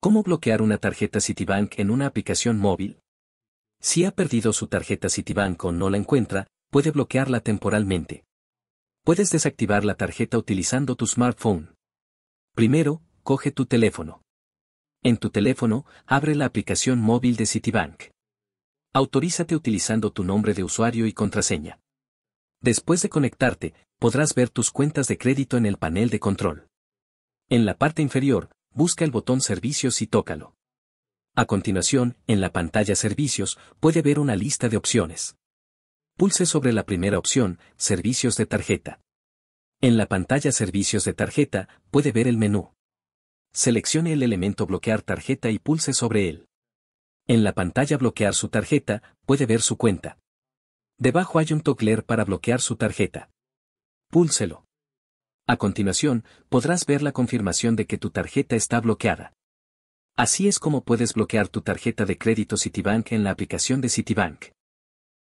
¿Cómo bloquear una tarjeta Citibank en una aplicación móvil? Si ha perdido su tarjeta Citibank o no la encuentra, puede bloquearla temporalmente. Puedes desactivar la tarjeta utilizando tu smartphone. Primero, coge tu teléfono. En tu teléfono, abre la aplicación móvil de Citibank. Autorízate utilizando tu nombre de usuario y contraseña. Después de conectarte, podrás ver tus cuentas de crédito en el panel de control. En la parte inferior, busca el botón Servicios y tócalo. A continuación, en la pantalla Servicios, puede ver una lista de opciones. Pulse sobre la primera opción, Servicios de tarjeta. En la pantalla Servicios de tarjeta, puede ver el menú. Seleccione el elemento Bloquear tarjeta y pulse sobre él. En la pantalla Bloquear su tarjeta, puede ver su cuenta. Debajo hay un tocler para bloquear su tarjeta. Púlselo. A continuación, podrás ver la confirmación de que tu tarjeta está bloqueada. Así es como puedes bloquear tu tarjeta de crédito Citibank en la aplicación de Citibank.